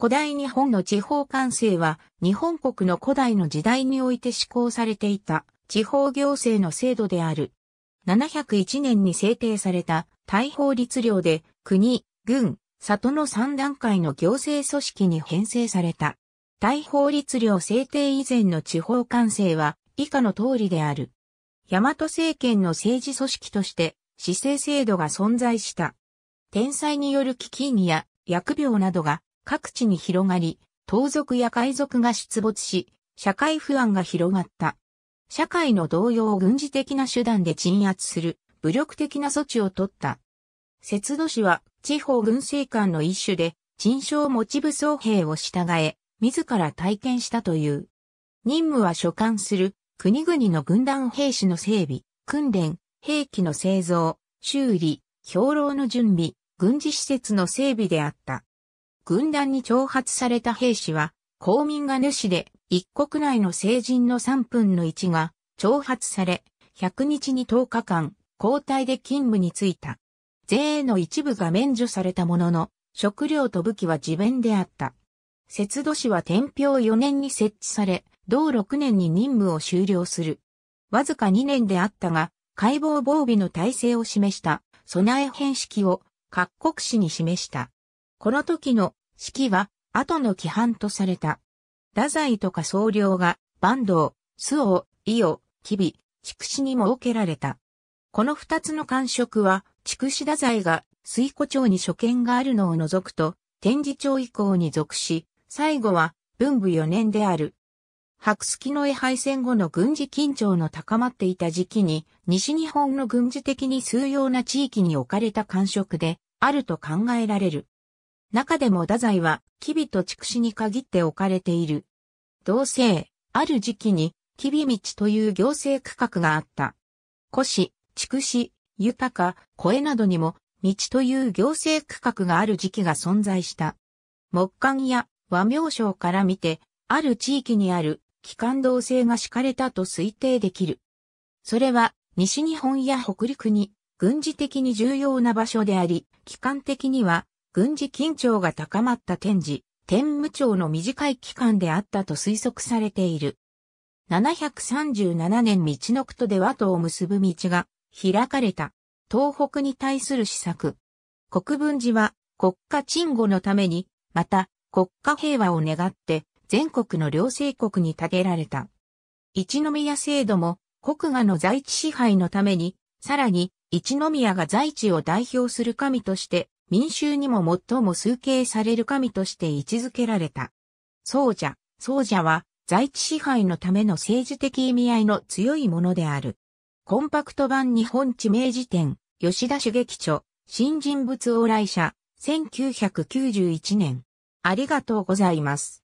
古代日本の地方管制は、日本国の古代の時代において施行されていた地方行政の制度である。701年に制定された大法律令で国、軍、里の3段階の行政組織に編成された。大法律令制定以前の地方管制は以下の通りである。大和政権の政治組織として、市政制度が存在した。天災による飢饉や疫病などが各地に広がり、盗賊や海賊が出没し、社会不安が広がった。社会の動揺を軍事的な手段で鎮圧する武力的な措置を取った。節度氏は地方軍政官の一種で、鎮将持ち武装兵を従え、自ら体験したという。任務は所管する国々の軍団兵士の整備、訓練、兵器の製造、修理、兵糧の準備、軍事施設の整備であった。軍団に挑発された兵士は、公民が主で、一国内の成人の3分の1が、挑発され、100日に10日間、交代で勤務に就いた。税の一部が免除されたものの、食料と武器は自弁であった。節度市は天平4年に設置され、同6年に任務を終了する。わずか2年であったが、解剖防備の体制を示した、備え編式を各国史に示した。この時の式は、後の規範とされた。太宰とか僧侶が、坂東、周を、伊を、吉備、筑紫に設けられた。この二つの官職は、筑紫太宰が、水湖町に所見があるのを除くと、天示町以降に属し、最後は、文武4年である。白月の絵敗戦後の軍事緊張の高まっていた時期に、西日本の軍事的に数要な地域に置かれた官職で、あると考えられる。中でも太宰は、吉備と筑紫に限って置かれている。同性、ある時期に、吉備道という行政区画があった。古市、筑紫、豊か、小江などにも、道という行政区画がある時期が存在した。木管や和名称から見て、ある地域にある機関同性が敷かれたと推定できる。それは、西日本や北陸に、軍事的に重要な場所であり、機関的には、軍事緊張が高まった天時、天武朝の短い期間であったと推測されている。737年道の区とで和とを結ぶ道が開かれた。東北に対する施策。国分寺は国家鎮護のために、また国家平和を願って全国の両政国に建てられた。一宮制度も国画の在地支配のために、さらに一宮が在地を代表する神として民衆にも最も崇敬される神として位置づけられた。僧者、僧者は在地支配のための政治的意味合いの強いものである。コンパクト版日本地名辞典、吉田主劇著、新人物往来者、1991年。ありがとうございます。